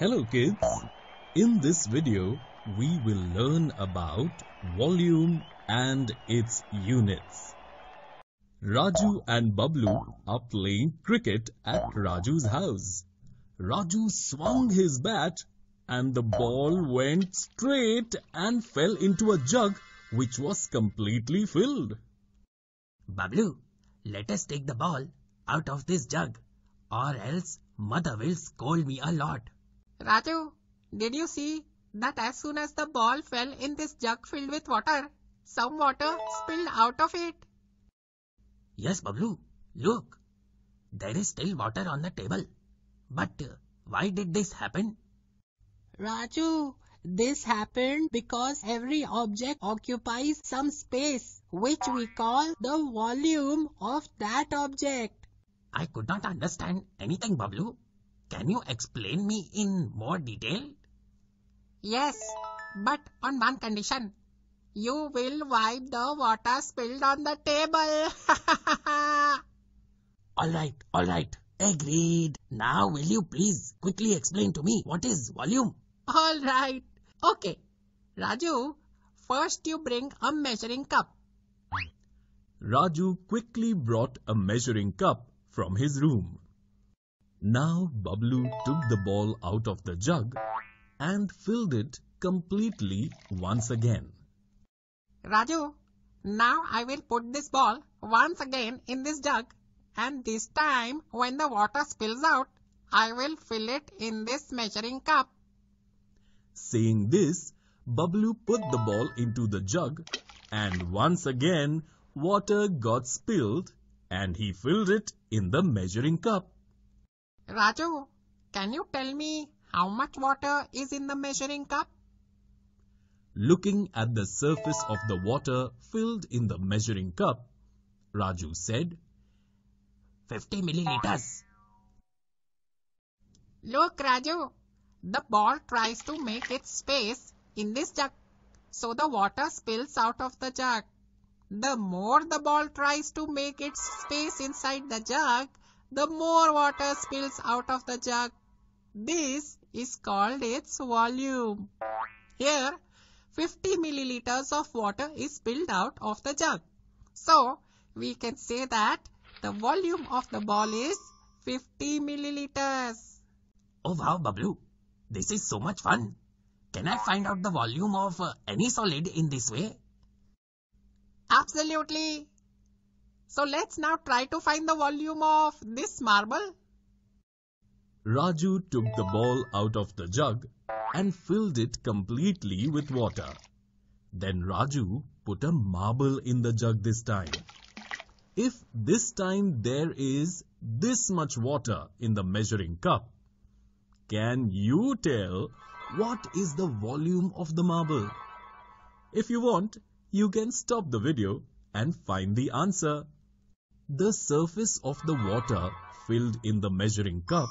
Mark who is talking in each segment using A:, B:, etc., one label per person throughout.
A: Hello kids! In this video, we will learn about volume and its units. Raju and Bablu are playing cricket at Raju's house. Raju swung his bat and the ball went straight and fell into a jug which was completely filled. Bablu, let us take the
B: ball out of this jug or else mother will scold me a lot.
C: Raju, did you see that as soon as the ball fell in this jug filled with water, some water spilled out of it?
B: Yes, Bablu. Look, there is still water on the table. But why did this happen?
C: Raju, this happened because every object occupies some space, which we call the volume of that object.
B: I could not understand anything, Bablu. Can you explain me in more detail? Yes, but on one condition.
C: You will wipe the water spilled on the table.
B: alright, alright. Agreed. Now will you please quickly explain to me what is volume?
C: Alright. Okay. Raju, first you bring a measuring cup.
A: Raju quickly brought a measuring cup from his room. Now Bablu took the ball out of the jug and filled it completely once again.
C: Raju, now I will put this ball once again in this jug and this time when the water spills out, I will fill it in this measuring
A: cup. Saying this, Bablu put the ball into the jug and once again water got spilled and he filled it in the measuring cup.
C: Raju, can you tell me how much water is in the measuring cup?
A: Looking at the surface of the water filled in the measuring cup, Raju said, 50 milliliters.
C: Look, Raju, the ball tries to make its space in this jug, so the water spills out of the jug. The more the ball tries to make its space inside the jug, the more water spills out of the jug. This is called its volume. Here, 50 milliliters of water is spilled out of the jug. So, we can say that the volume
B: of the ball
C: is 50 milliliters.
B: Oh wow, Bablu. This is so much fun. Can I find out the volume of uh, any solid in this way?
C: Absolutely. So let's now try to find the volume of this marble.
A: Raju took the ball out of the jug and filled it completely with water. Then Raju put a marble in the jug this time. If this time there is this much water in the measuring cup, can you tell what is the volume of the marble? If you want, you can stop the video and find the answer the surface of the water filled in the measuring cup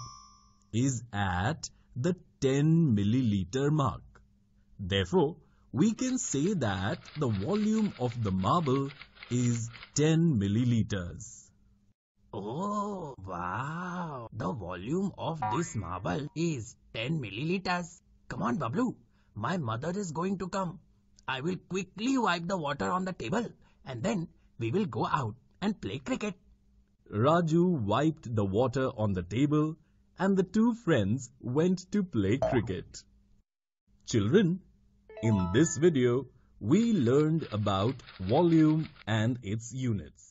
A: is at the 10 milliliter mark. Therefore, we can say that the volume of the marble is 10 milliliters.
B: Oh, wow! The volume of this marble is 10 milliliters. Come on, Bablu. My mother is going to come. I will quickly wipe the water on the table and then we will go out and play cricket.
A: Raju wiped the water on the table and the two friends went to play cricket. Children, in this video, we learned about volume and its units.